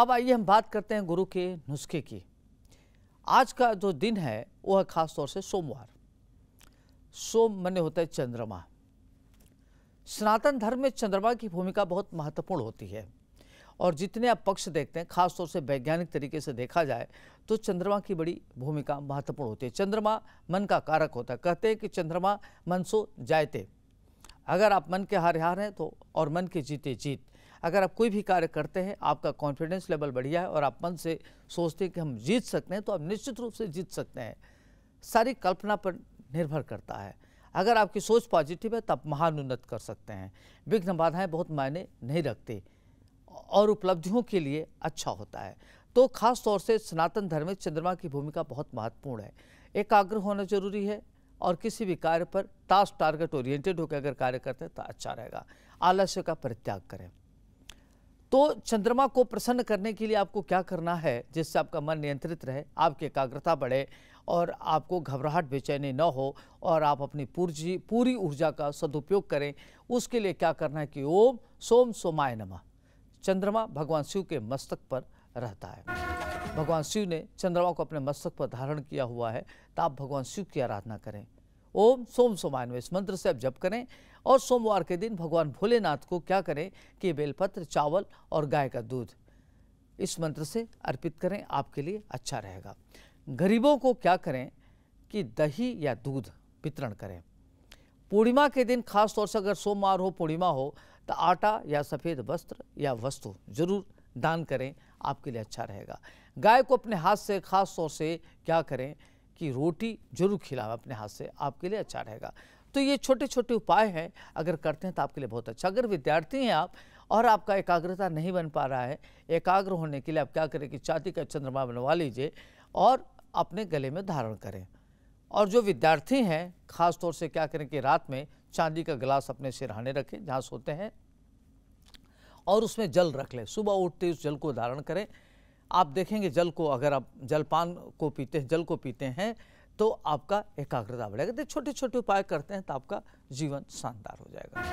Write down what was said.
अब आइए हम बात करते हैं गुरु के नुस्खे की आज का जो दिन है वो है खास तौर से सोमवार सोम मने होता है चंद्रमा सनातन धर्म में चंद्रमा की भूमिका बहुत महत्वपूर्ण होती है और जितने आप पक्ष देखते हैं खासतौर से वैज्ञानिक तरीके से देखा जाए तो चंद्रमा की बड़ी भूमिका महत्वपूर्ण होती है चंद्रमा मन का कारक होता है कहते हैं कि चंद्रमा मन सो जायते अगर आप मन के हार हार हैं तो और मन के जीते जीत अगर आप कोई भी कार्य करते हैं आपका कॉन्फिडेंस लेवल बढ़िया है और आप मन से सोचते हैं कि हम जीत सकते हैं तो आप निश्चित रूप से जीत सकते हैं सारी कल्पना पर निर्भर करता है अगर आपकी सोच पॉजिटिव है तो आप महान उन्नत कर सकते हैं विघ्न बाधाएँ बहुत मायने नहीं रखते और उपलब्धियों के लिए अच्छा होता है तो खास तौर से सनातन धर्म में चंद्रमा की भूमिका बहुत महत्वपूर्ण है एकाग्र होना जरूरी है और किसी भी कार्य पर टास्क टारगेट ओरिएंटेड होकर अगर कार्य करते हैं तो अच्छा रहेगा आलस्य का परित्याग करें तो चंद्रमा को प्रसन्न करने के लिए आपको क्या करना है जिससे आपका मन नियंत्रित रहे आपकी एकाग्रता बढ़े और आपको घबराहट बेचैनी न हो और आप अपनी पूर्जी पूरी ऊर्जा का सदुपयोग करें उसके लिए क्या करना है कि ओम सोम सोमाय नमः चंद्रमा भगवान शिव के मस्तक पर रहता है भगवान शिव ने चंद्रमा को अपने मस्तक पर धारण किया हुआ है तो आप भगवान शिव की आराधना करें ओम सोम सोमाय इस मंत्र से आप जप करें और सोमवार के दिन भगवान भोलेनाथ को क्या करें कि बेलपत्र चावल और गाय का दूध इस मंत्र से अर्पित करें आपके लिए अच्छा रहेगा गरीबों को क्या करें कि दही या दूध वितरण करें पूर्णिमा के दिन खास तौर से अगर सोमवार हो पूर्णिमा हो तो आटा या सफ़ेद वस्त्र या वस्तु जरूर दान करें आपके लिए अच्छा रहेगा गाय को अपने हाथ से खास तौर से क्या करें कि रोटी जरूर खिलाओ अपने हाथ से आपके लिए अच्छा रहेगा तो ये छोटे छोटे उपाय हैं अगर करते हैं तो आपके लिए बहुत अच्छा अगर विद्यार्थी हैं आप और आपका एकाग्रता नहीं बन पा रहा है एकाग्र होने के लिए आप क्या करें कि चाँदी का चंद्रमा बनवा लीजिए और अपने गले में धारण करें और जो विद्यार्थी हैं खास तौर से क्या करें कि रात में चांदी का गिलास अपने सिरहाने रखें जहाँ सोते हैं और उसमें जल रख लें सुबह उठते उस जल को धारण करें आप देखेंगे जल को अगर आप जलपान को पीते हैं जल को पीते हैं तो आपका एकाग्रता बढ़ेगा तो छोटे छोटे उपाय करते हैं तो आपका जीवन शानदार हो जाएगा